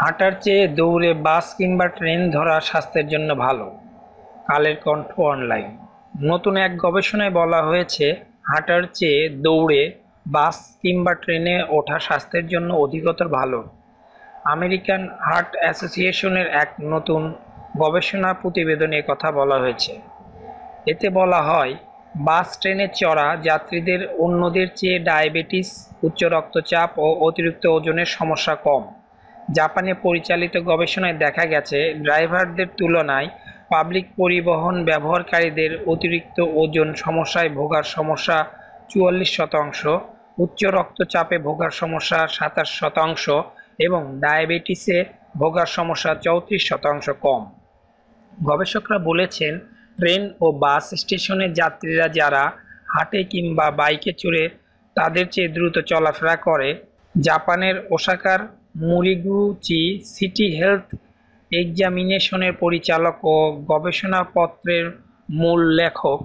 হাঁটার চেয়ে দৌড়ে বাস কিংবা ট্রেন ধরা স্বাস্থ্যের জন্য ভালো কালের কণ্ঠ অনলাইন নতুন এক গবেষণায় বলা হয়েছে হাঁটার চেয়ে দৌড়ে বাস কিংবা ট্রেনে ওঠা স্বাস্থ্যের জন্য অধিকতর ভালো আমেরিকান হার্ট অ্যাসোসিয়েশনের এক নতুন গবেষণা প্রতিবেদনে কথা বলা হয়েছে এতে বলা হয় বাস ট্রেনে চড়া যাত্রীদের অন্যদের চেয়ে ডায়াবেটিস উচ্চ রক্তচাপ ও অতিরিক্ত ওজনের সমস্যা কম জাপানে পরিচালিত গবেষণায় দেখা গেছে ড্রাইভারদের তুলনায় পাবলিক পরিবহন ব্যবহারকারীদের অতিরিক্ত ওজন সমস্যায় ভোগার সমস্যা চুয়াল্লিশ শতাংশ উচ্চ রক্তচাপে ভোগার সমস্যা সাতাশ শতাংশ এবং ডায়াবেটিসে ভোগার সমস্যা চৌত্রিশ শতাংশ কম গবেষকরা বলেছেন ট্রেন ও বাস স্টেশনের যাত্রীরা যারা হাটে কিংবা বাইকে চড়ে তাদের চেয়ে দ্রুত চলাফেরা করে জাপানের ওসাকার মুরিগুচি সিটি হেলথ এক্সামিনেশনের পরিচালক ও গবেষণাপত্রের মূল লেখক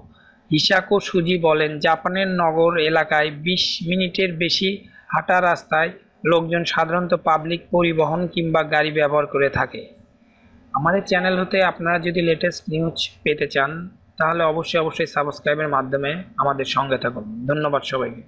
হিসাকো সুজি বলেন জাপানের নগর এলাকায় ২০ মিনিটের বেশি হাঁটা রাস্তায় লোকজন সাধারণত পাবলিক পরিবহন কিংবা গাড়ি ব্যবহার করে থাকে আমাদের চ্যানেল হতে আপনারা যদি লেটেস্ট নিউজ পেতে চান তাহলে অবশ্যই অবশ্যই সাবস্ক্রাইবের মাধ্যমে আমাদের সঙ্গে থাকুন ধন্যবাদ সবাইকে